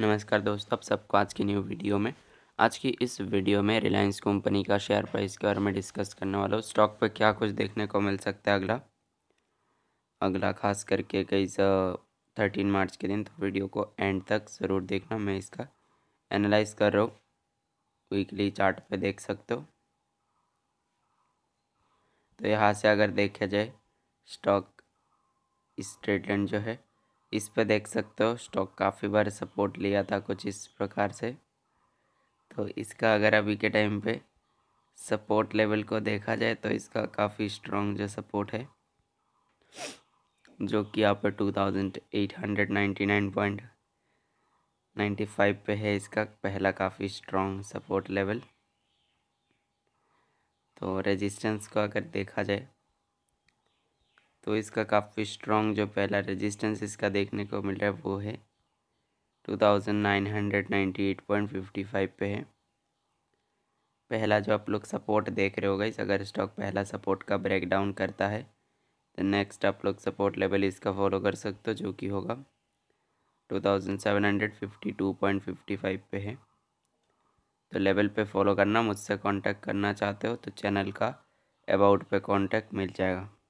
नमस्कार दोस्तों आप सबको आज की न्यू वीडियो में आज की इस वीडियो में रिलायंस कंपनी का शेयर प्राइस के बारे में डिस्कस करने वाला हूँ स्टॉक पर क्या कुछ देखने को मिल सकता है अगला अगला खास करके कई थर्टीन मार्च के दिन तो वीडियो को एंड तक ज़रूर देखना मैं इसका एनालाइज कर रहा हूँ वीकली चार्ट पे देख सकते हो तो यहाँ से अगर देखा जाए स्टॉक स्ट्रेट लाइन जो है इस पे देख सकते हो स्टॉक काफ़ी बार सपोर्ट लिया था कुछ इस प्रकार से तो इसका अगर अभी के टाइम पे सपोर्ट लेवल को देखा जाए तो इसका काफ़ी स्ट्रॉन्ग जो सपोर्ट है जो कि यहाँ पर two thousand eight hundred ninety nine point ninety five पे है इसका पहला काफ़ी स्ट्रॉन्ग सपोर्ट लेवल तो रेजिस्टेंस को अगर देखा जाए तो इसका काफ़ी स्ट्रॉन्ग जो पहला रेजिस्टेंस इसका देखने को मिल रहा है वो है 2998.55 पे है पहला जो आप लोग सपोर्ट देख रहे हो गई अगर स्टॉक पहला सपोर्ट का ब्रेकडाउन करता है तो नेक्स्ट आप लोग सपोर्ट लेवल इसका फॉलो कर सकते हो जो कि होगा 2752.55 पे है तो लेवल पे फॉलो करना मुझसे कांटेक्ट करना चाहते हो तो चैनल का अबाउट पे कांटेक्ट मिल जाएगा